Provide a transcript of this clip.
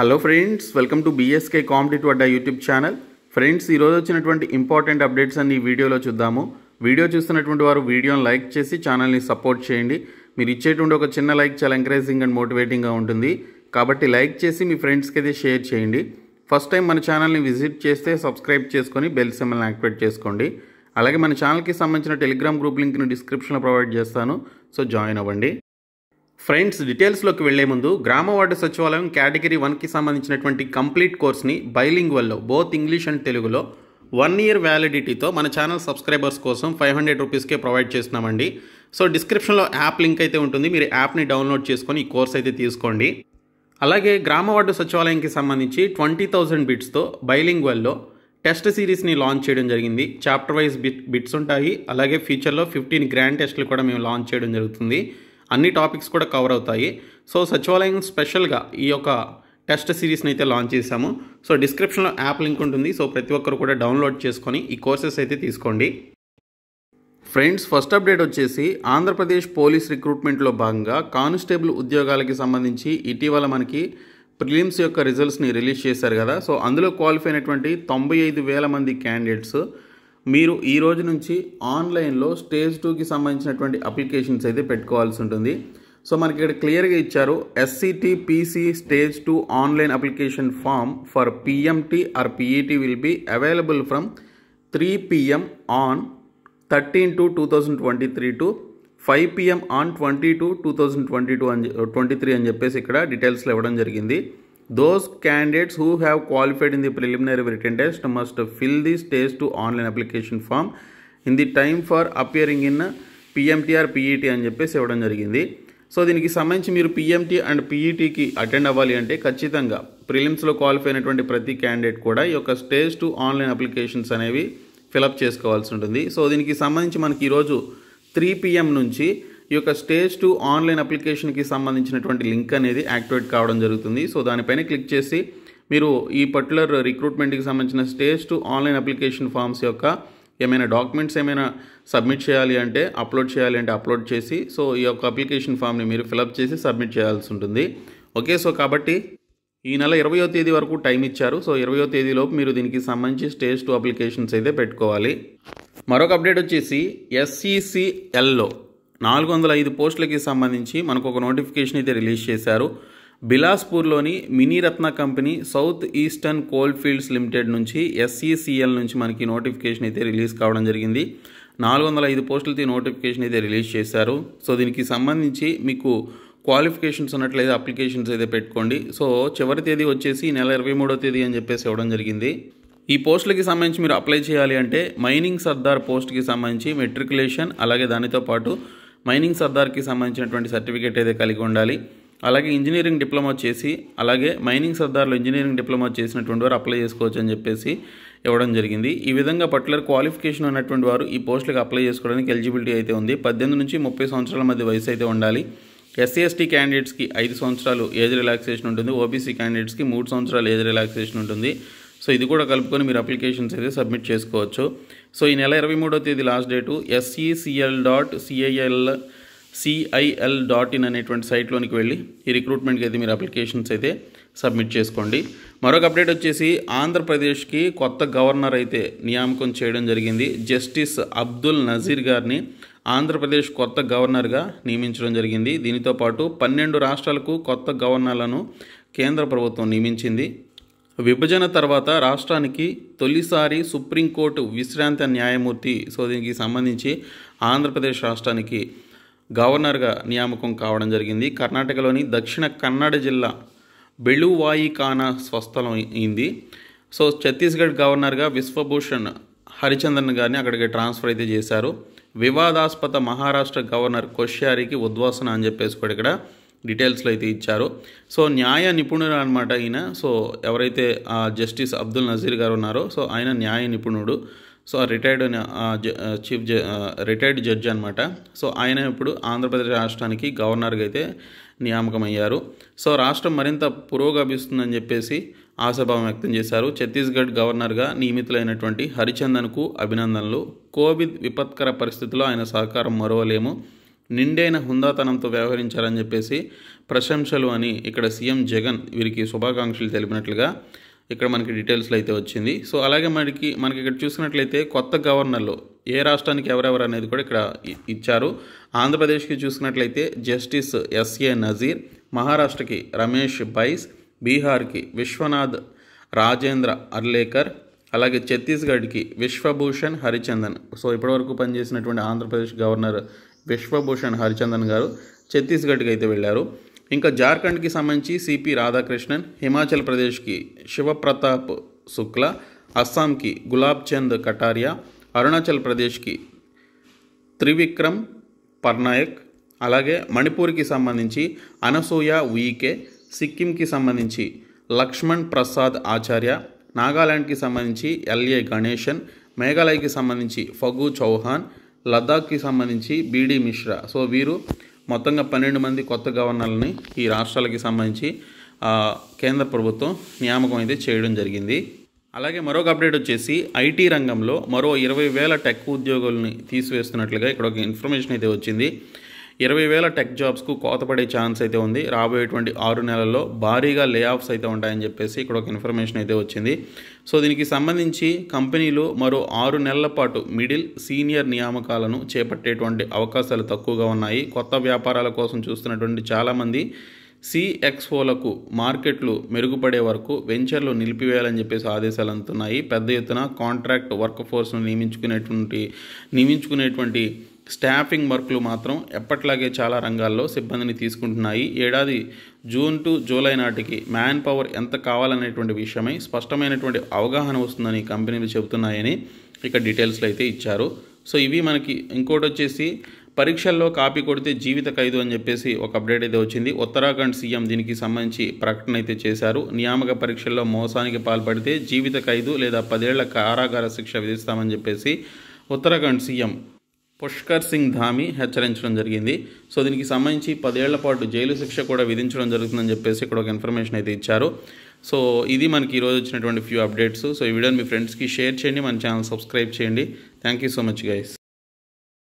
hello friends welcome to BSK competitive Adda YouTube channel friends ఈరోజు వచ్చినటువంటి important updates అన్ని ఈ వీడియోలో చూద్దాము వీడియో చూస్తున్నటువంటి వారు వీడియోని లైక్ చేసి ఛానల్ని సపోర్ట్ చేయండి మీరు ఇచ్చేటువంటి ఒక చిన్న లైక్ చాలా ఎంకరేజింగ్ అండ్ మోటివేటింగ్గా ఉంటుంది కాబట్టి లైక్ చేసి మీ ఫ్రెండ్స్కి అయితే షేర్ చేయండి ఫస్ట్ టైం మన ఛానల్ని విజిట్ చేస్తే సబ్స్క్రైబ్ చేసుకొని బెల్ సిమ్మల్ని యాక్టివేట్ చేసుకోండి అలాగే మన ఛానల్కి సంబంధించిన టెలిగ్రామ్ గ్రూప్ లింక్ని డిస్క్రిప్షన్లో ప్రొవైడ్ చేస్తాను సో జాయిన్ అవ్వండి ఫ్రెండ్స్ డీటెయిల్స్లోకి వెళ్లే ముందు గ్రామ వార్డు సచివాలయం కేటగిరీ వన్కి సంబంధించినటువంటి కంప్లీట్ కోర్స్ని బైలింగ్వల్లో బోత్ ఇంగ్లీష్ అండ్ తెలుగులో వన్ ఇయర్ వ్యాలిడిటీతో మన ఛానల్ సబ్స్క్రైబర్స్ కోసం ఫైవ్ హండ్రెడ్ రూపీస్కే ప్రొవైడ్ చేస్తున్నామండి సో డిస్క్రిప్షన్లో యాప్ లింక్ అయితే ఉంటుంది మీరు యాప్ని డౌన్లోడ్ చేసుకొని ఈ కోర్స్ అయితే తీసుకోండి అలాగే గ్రామ వార్డు సచివాలయంకి సంబంధించి ట్వంటీ థౌజండ్ బిట్స్తో బైలింగ్వల్లో టెస్ట్ సిరీస్ని లాంచ్ చేయడం జరిగింది చాప్టర్ వైజ్ బిట్ బిట్స్ ఉంటాయి అలాగే ఫ్యూచర్లో ఫిఫ్టీన్ గ్రాండ్ టెస్ట్లు కూడా మేము లాంచ్ చేయడం జరుగుతుంది అన్ని టాపిక్స్ కూడా కవర్ అవుతాయి సో సచివాలయం స్పెషల్గా ఈ యొక్క టెస్ట్ సిరీస్ని అయితే లాంచ్ చేశాము సో డిస్క్రిప్షన్లో యాప్ లింక్ ఉంటుంది సో ప్రతి ఒక్కరు కూడా డౌన్లోడ్ చేసుకొని ఈ కోర్సెస్ అయితే తీసుకోండి ఫ్రెండ్స్ ఫస్ట్ అప్డేట్ వచ్చేసి ఆంధ్రప్రదేశ్ పోలీస్ రిక్రూట్మెంట్లో భాగంగా కానిస్టేబుల్ ఉద్యోగాలకి సంబంధించి ఇటీవల మనకి ప్రిలిమ్స్ యొక్క రిజల్ట్స్ని రిలీజ్ చేశారు కదా సో అందులో క్వాలిఫై అయినటువంటి తొంభై ఐదు వేల మంది క్యాండిడేట్స్ మీరు ఈ రోజు నుంచి ఆన్లైన్లో స్టేజ్ టూకి సంబంధించినటువంటి అప్లికేషన్స్ అయితే పెట్టుకోవాల్సి ఉంటుంది సో మనకి ఇక్కడ క్లియర్గా ఇచ్చారు SCT PC stage two online application form for PMT or PET will be available from three PM on thirteen to two thousand twenty three to five PM on twenty two two thousand twenty two అని twenty three అని చెప్పేసి ఇక్కడ డీటెయిల్స్లో ఇవ్వడం జరిగింది those candidates who have qualified in the preliminary written test must fill the stage two online application form in the time for appearing in PMT or PET అని చెప్పేసి ఇవ్వడం జరిగింది సో దీనికి సంబంధించి మీరు పిఎంటీ అండ్ పీఈటీకి అటెండ్ అవ్వాలి అంటే ఖచ్చితంగా ప్రిలిమ్స్లో క్వాలిఫై అయినటువంటి ప్రతి క్యాండిడేట్ కూడా ఈ యొక్క స్టేజ్ టు ఆన్లైన్ అప్లికేషన్స్ అనేవి ఫిలప్ చేసుకోవాల్సి ఉంటుంది సో దీనికి సంబంధించి మనకి ఈరోజు త్రీ పిఎం నుంచి ఈ యొక్క స్టేజ్ టు ఆన్లైన్ అప్లికేషన్కి సంబంధించినటువంటి లింక్ అనేది యాక్టివేట్ కావడం జరుగుతుంది సో దానిపైన క్లిక్ చేసి మీరు ఈ పర్టికులర్ రిక్రూట్మెంట్కి సంబంధించిన stage two online application forms యొక్క ఏమైనా డాక్యుమెంట్స్ ఏమైనా సబ్మిట్ చేయాలి అంటే అప్లోడ్ చేయాలి అంటే అప్లోడ్ చేసి సో ఈ యొక్క అప్లికేషన్ ఫామ్ని మీరు ఫిలప్ చేసి సబ్మిట్ చేయాల్సి ఉంటుంది ఓకే సో కాబట్టి ఈ నెల ఇరవయో తేదీ వరకు టైం ఇచ్చారు సో ఇరవయో తేదీలోపు మీరు దీనికి సంబంధించి స్టేజ్ టూ అప్లికేషన్స్ అయితే పెట్టుకోవాలి మరొక అప్డేట్ వచ్చేసి ఎస్ఈసిఎల్లో నాలుగు వందల ఐదు పోస్టులకి సంబంధించి మనకు ఒక నోటిఫికేషన్ అయితే రిలీజ్ చేశారు బిలాస్పూర్లోని Miniratna company south eastern coal fields limited నుంచి ఎస్ఈసిఎల్ నుంచి మనకి నోటిఫికేషన్ అయితే రిలీజ్ కావడం జరిగింది నాలుగు వందల ఐదు పోస్టులతో నోటిఫికేషన్ అయితే రిలీజ్ చేశారు సో దీనికి సంబంధించి మీకు క్వాలిఫికేషన్స్ ఉన్నట్లయితే అప్లికేషన్స్ అయితే పెట్టుకోండి సో చివరి తేదీ వచ్చేసి నెల ఇరవై మూడో తేదీ అని చెప్పేసి ఇవ్వడం జరిగింది ఈ పోస్టులకి సంబంధించి మీరు అప్లై చేయాలి అంటే మైనింగ్ సర్దార్ పోస్ట్కి సంబంధించి మెట్రికులేషన్ అలాగే దానితో పాటు మైనింగ్ సర్దార్కి సంబంధించినటువంటి సర్టిఫికేట్ అయితే కలిగి ఉండాలి అలాగే ఇంజనీరింగ్ డిప్లొమా చేసి అలాగే మైనింగ్ సర్దార్లో ఇంజనీరింగ్ డిప్లొమా చేసినటువంటి వారు అప్లై చేసుకోవచ్చు అని చెప్పేసి ఇవ్వడం జరిగింది ఈ విధంగా పర్టికులర్ క్వాలిఫికేషన్ ఉన్నటువంటి వారు ఈ పోస్టులకు అప్లై చేసుకోవడానికి ఎలిజిబిలిటీ అయితే ఉంది పద్దెనిమిది నుంచి ముప్పై సంవత్సరాల మధ్య వయసు అయితే ఉండాలి ఎస్సీ ఎస్టీ క్యాండిడేట్స్కి ఐదు సంవత్సరాలు ఏజ్ రిలాక్సేషన్ ఉంటుంది ఓబీసీ క్యాండిడేట్స్కి మూడు సంవత్సరాలు ఏజ్ రిలాక్సేషన్ ఉంటుంది సో ఇది కూడా కలుపుకొని మీరు అప్లికేషన్స్ అయితే సబ్మిట్ చేసుకోవచ్చు సో ఈ నెల ఇరవై మూడో తేదీ last date SECL dot CIL CIL dot in అనేటువంటి సైట్లోనికి వెళ్ళి ఈ రిక్రూట్మెంట్కి అయితే మీరు అప్లికేషన్స్ అయితే సబ్మిట్ చేసుకోండి మరొక అప్డేట్ వచ్చేసి ఆంధ్రప్రదేశ్కి కొత్త గవర్నర్ అయితే నియామకం చేయడం జరిగింది జస్టిస్ అబ్దుల్ నజీర్ గారిని ఆంధ్రప్రదేశ్ కొత్త గవర్నర్గా నియమించడం జరిగింది దీనితో పాటు పన్నెండు రాష్ట్రాలకు కొత్త గవర్నర్లను కేంద్ర ప్రభుత్వం నియమించింది విభజన తర్వాత రాష్ట్రానికి తొలిసారి సుప్రీంకోర్టు విశ్రాంత న్యాయమూర్తి సో దీనికి సంబంధించి ఆంధ్రప్రదేశ్ రాష్ట్రానికి గవర్నర్గా నియామకం కావడం జరిగింది కర్ణాటకలోని దక్షిణ కన్నడ జిల్లా బెళువాయికానా స్వస్థలం అయింది సో ఛత్తీస్గఢ్ గవర్నర్గా విశ్వభూషణ్ హరిచందన్ గారిని అక్కడికి ట్రాన్స్ఫర్ అయితే చేశారు వివాదాస్పద మహారాష్ట్ర గవర్నర్ కొష్యారికి ఉద్వాసన అని చెప్పేసి కూడా ఇక్కడ డీటెయిల్స్లో అయితే ఇచ్చారు సో న్యాయ నిపుణుడు అనమాట ఈయన సో ఎవరైతే ఆ జస్టిస్ అబ్దుల్ నజీర్ గారు ఉన్నారో సో ఆయన న్యాయ నిపుణుడు సో రిటైర్డ్ చీఫ్ జ రిటైర్డ్ జడ్జ్ అనమాట సో ఆయన ఇప్పుడు ఆంధ్రప్రదేశ్ రాష్ట్రానికి గవర్నర్గా అయితే నియామకం అయ్యారు సో రాష్ట్రం మరింత పురోగమిస్తుందని చెప్పేసి ఆశాభావం వ్యక్తం చేశారు ఛత్తీస్గఢ్ గవర్నర్గా నియమితులైనటువంటి హరిచందన్కు అభినందనలు కోవిడ్ విపత్కర పరిస్థితుల్లో ఆయన సహకారం మరోలేము నిండైన హుందాతనంతో వ్యవహరించారని చెప్పేసి ప్రశంసలు అని ఇక్కడ సీఎం జగన్ వీరికి శుభాకాంక్షలు తెలిపినట్లుగా ఇక్కడ మనకి డీటెయిల్స్లో అయితే వచ్చింది సో అలాగే మనకి మనకి ఇక్కడ చూసినట్లయితే కొత్త గవర్నర్లు ఏ రాష్ట్రానికి ఎవరెవరు అనేది కూడా ఇక్కడ ఇచ్చారు ఆంధ్రప్రదేశ్కి చూసినట్లయితే జస్టిస్ ఎస్ఏ నజీర్ మహారాష్ట్రకి రమేష్ బైస్ బీహార్కి విశ్వనాథ్ రాజేంద్ర అర్లేకర్ అలాగే ఛత్తీస్గఢ్కి విశ్వభూషణ్ హరిచందన్ సో ఇప్పటివరకు పనిచేసినటువంటి ఆంధ్రప్రదేశ్ గవర్నర్ విశ్వభూషణ్ హరిచందన్ గారు ఛత్తీస్గఢ్కి అయితే వెళ్ళారు ఇంకా జార్ఖండ్కి సంబంధించి సిపి రాధాకృష్ణన్ హిమాచల్ ప్రదేశ్కి శివప్రతాప్ శుక్ల అస్సాంకి గులాబ్ చంద్ కటారియా అరుణాచల్ ప్రదేశ్కి త్రివిక్రమ్ పర్నాయక్ అలాగే మణిపూర్కి సంబంధించి అనసూయ వీకే సిక్కింకి సంబంధించి లక్ష్మణ్ ప్రసాద్ ఆచార్య నాగాలాండ్కి సంబంధించి ఎల్ఏ గణేశన్ మేఘాలయకి సంబంధించి ఫగు చౌహాన్ లద్దాఖ్కి సంబంధించి బీడి మిశ్రా సో వీరు మొత్తంగా పన్నెండు మంది కొత్త గవర్నర్లని ఈ రాష్ట్రాలకి సంబంధించి కేంద్ర ప్రభుత్వం నియామకం అయితే చేయడం జరిగింది అలాగే మరొక అప్డేట్ వచ్చేసి ఐటీ రంగంలో మరో ఇరవై వేల టెక్ ఉద్యోగుల్ని తీసివేస్తున్నట్లుగా ఇక్కడ ఒక ఇన్ఫర్మేషన్ అయితే వచ్చింది ఇరవై వేల టెక్ జాబ్స్కు కోతపడే ఛాన్స్ అయితే ఉంది రాబోయేటువంటి ఆరు నెలల్లో భారీగా లే ఆఫ్స్ అయితే ఉంటాయని చెప్పేసి ఇక్కడ ఒక ఇన్ఫర్మేషన్ అయితే వచ్చింది సో దీనికి సంబంధించి కంపెనీలు మరో ఆరు నెలల పాటు మిడిల్ సీనియర్ నియామకాలను చేపట్టేటువంటి అవకాశాలు తక్కువగా ఉన్నాయి కొత్త వ్యాపారాల కోసం చూస్తున్నటువంటి చాలామంది సిఎక్స్ఓలకు మార్కెట్లు మెరుగుపడే వరకు వెంచర్లు నిలిపివేయాలని చెప్పేసి ఆదేశాలు అందుతున్నాయి పెద్ద ఎత్తున కాంట్రాక్ట్ వర్క్ ఫోర్స్ను నియమించుకునేటువంటి నియమించుకునేటువంటి స్టాఫింగ్ వర్క్లు మాత్రం ఎప్పట్లాగే చాలా రంగాల్లో సిబ్బందిని తీసుకుంటున్నాయి ఏడాది జూన్ టు జూలై నాటికి మ్యాన్ పవర్ ఎంత కావాలనేటువంటి విషయమై స్పష్టమైనటువంటి అవగాహన వస్తుందని కంపెనీలు చెబుతున్నాయని ఇక డీటెయిల్స్లో అయితే ఇచ్చారు సో ఇవి మనకి ఇంకోటి వచ్చేసి పరీక్షల్లో కాపీ కొడితే జీవిత ఖైదు అని చెప్పేసి ఒక అప్డేట్ అయితే వచ్చింది ఉత్తరాఖండ్ సీఎం దీనికి సంబంధించి ప్రకటన అయితే చేశారు నియామక పరీక్షల్లో మోసానికి పాల్పడితే జీవిత ఖైదు లేదా పదేళ్ల కారాగార శిక్ష విధిస్తామని చెప్పేసి ఉత్తరాఖండ్ సీఎం పుష్కర్ సింగ్ ధామి హెచ్చరించడం జరిగింది సో దీనికి సంబంధించి పదేళ్ల పాటు జైలు శిక్ష కూడా విధించడం జరుగుతుందని చెప్పేసి ఇక్కడ ఒక ఇన్ఫర్మేషన్ అయితే ఇచ్చారు సో ఇది మనకి ఈరోజు వచ్చినటువంటి ఫ్యూ అప్డేట్స్ సో ఈ వీడియోని మీ ఫ్రెండ్స్కి షేర్ చేయండి మన ఛానల్ సబ్స్క్రైబ్ చేయండి thank you so much guys